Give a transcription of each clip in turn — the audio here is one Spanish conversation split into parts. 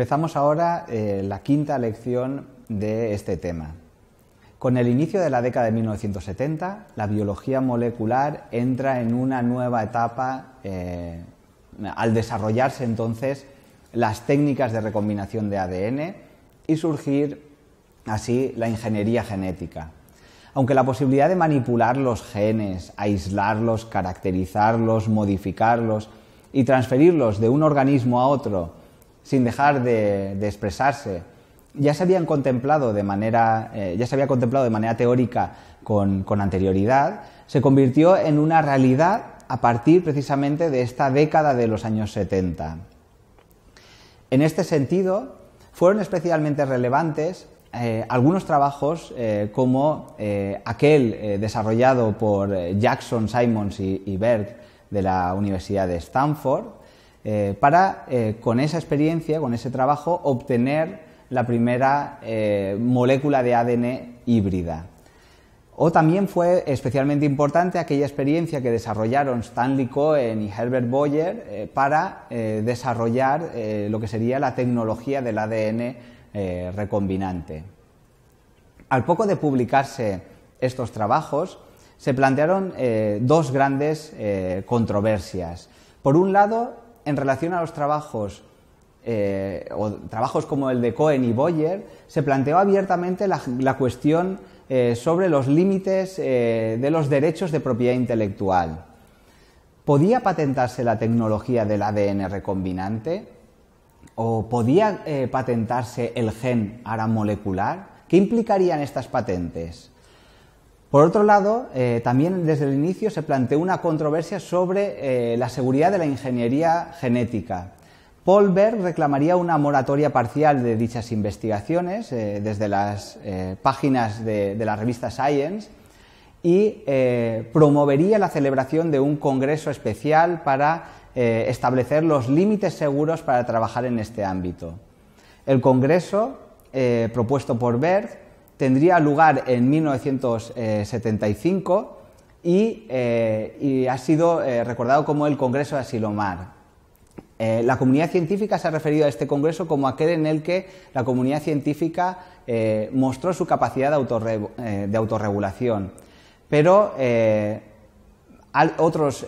Empezamos ahora eh, la quinta lección de este tema. Con el inicio de la década de 1970, la biología molecular entra en una nueva etapa eh, al desarrollarse entonces las técnicas de recombinación de ADN y surgir así la ingeniería genética. Aunque la posibilidad de manipular los genes, aislarlos, caracterizarlos, modificarlos y transferirlos de un organismo a otro sin dejar de, expresarse. Ya se habían contemplado de manera, eh, ya se había contemplado de manera teórica con, anterioridad, se convirtió en una realidad a partir precisamente de esta década de los años 70. En este sentido, fueron especialmente relevantes eh, algunos trabajos eh, como aquel desarrollado por Jackson, Simons y, Berg de la Universidad de Stanford, eh, para eh, con esa experiencia, con ese trabajo, obtener la primera eh, molécula de ADN híbrida. O también fue especialmente importante aquella experiencia que desarrollaron Stanley Cohen y Herbert Boyer para desarrollar lo que sería la tecnología del ADN recombinante. Al poco de publicarse estos trabajos, se plantearon dos grandes controversias. Por un lado, en relación a los trabajos eh, trabajos como el de Cohen y Boyer, se planteó abiertamente la, cuestión eh, sobre los límites eh, de los derechos de propiedad intelectual. ¿Podía patentarse la tecnología del ADN recombinante? ¿O podía patentarse el gen aramolecular? molecular? ¿Qué implicarían estas patentes? Por otro lado, eh, también desde el inicio se planteó una controversia sobre eh, la seguridad de la ingeniería genética. Paul Berg reclamaría una moratoria parcial de dichas investigaciones eh, desde las páginas de, de, la revista Science y promovería la celebración de un congreso especial para establecer los límites seguros para trabajar en este ámbito. El congreso propuesto por Berg tendría lugar en 1975 eh, y, ha sido eh, recordado como el Congreso de Asilomar. Eh, la comunidad científica se ha referido a este Congreso como aquel en el que la comunidad científica mostró su capacidad de autorregulación. Pero otros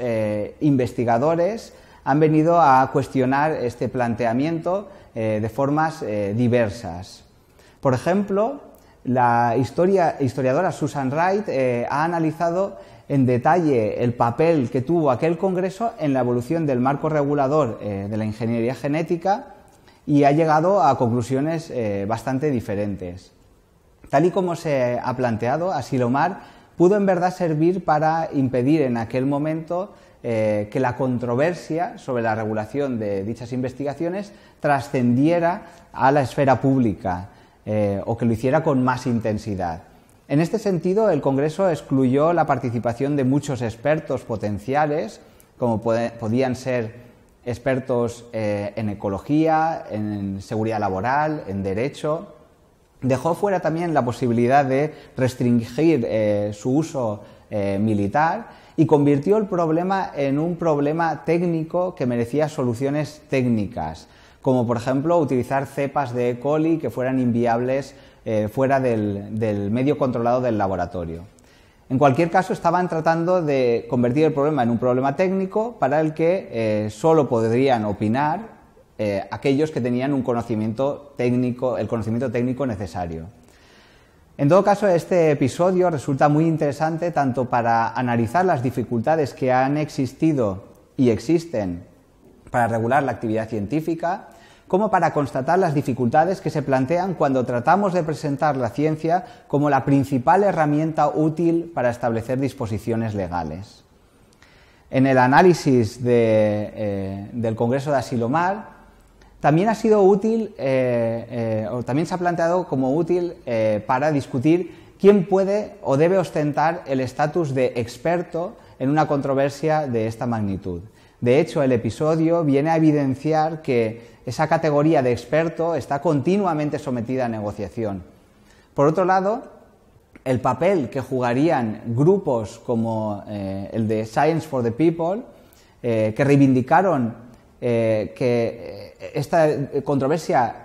investigadores han venido a cuestionar este planteamiento de formas diversas. Por ejemplo, la historiadora Susan Wright eh, ha analizado en detalle el papel que tuvo aquel Congreso en la evolución del marco regulador eh, de la ingeniería genética y ha llegado a conclusiones eh, bastante diferentes. Tal y como se ha planteado, Asilomar pudo en verdad servir para impedir en aquel momento que la controversia sobre la regulación de dichas investigaciones trascendiera a la esfera pública eh, o que lo hiciera con más intensidad. En este sentido, el Congreso excluyó la participación de muchos expertos potenciales, como podían ser expertos eh, en ecología, en seguridad laboral, en derecho. Dejó fuera también la posibilidad de restringir eh, su uso militar y convirtió el problema en un problema técnico que merecía soluciones técnicas como por ejemplo utilizar cepas de E. coli que fueran inviables eh, fuera del, medio controlado del laboratorio. En cualquier caso, estaban tratando de convertir el problema en un problema técnico para el que eh, solo podrían opinar eh, aquellos que tenían un conocimiento técnico, el conocimiento técnico necesario. En todo caso, este episodio resulta muy interesante tanto para analizar las dificultades que han existido y existen para regular la actividad científica, como para constatar las dificultades que se plantean cuando tratamos de presentar la ciencia como la principal herramienta útil para establecer disposiciones legales. En el análisis eh, del Congreso de Asilomar, también ha sido útil, eh, eh, o también se ha planteado como útil para discutir quién puede o debe ostentar el estatus de experto en una controversia de esta magnitud. De hecho, el episodio viene a evidenciar que esa categoría de experto está continuamente sometida a negociación. Por otro lado, el papel que jugarían grupos como eh, el de Science for the People, eh, que reivindicaron eh, que esta controversia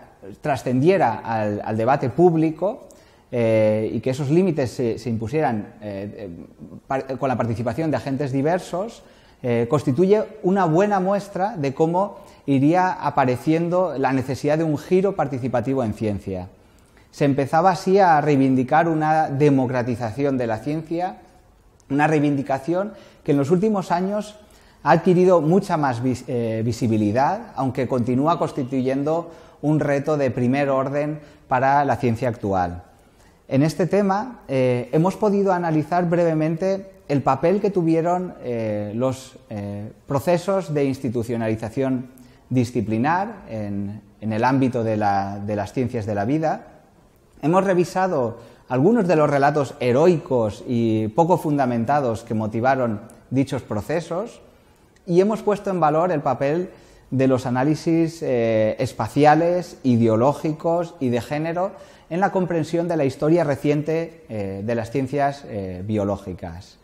trascendiera al, debate público y que esos límites se, impusieran con la participación de agentes diversos, eh, constituye una buena muestra de cómo iría apareciendo la necesidad de un giro participativo en ciencia. Se empezaba así a reivindicar una democratización de la ciencia, una reivindicación que en los últimos años ha adquirido mucha más eh, visibilidad, aunque continúa constituyendo un reto de primer orden para la ciencia actual. En este tema eh, hemos podido analizar brevemente el papel que tuvieron eh, los eh, procesos de institucionalización disciplinar en, el ámbito de, las ciencias de la vida. Hemos revisado algunos de los relatos heroicos y poco fundamentados que motivaron dichos procesos y hemos puesto en valor el papel de los análisis eh, espaciales, ideológicos y de género en la comprensión de la historia reciente de las ciencias biológicas.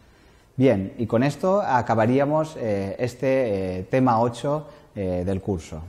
Bien, y con esto acabaríamos eh, este eh, tema 8 eh, del curso.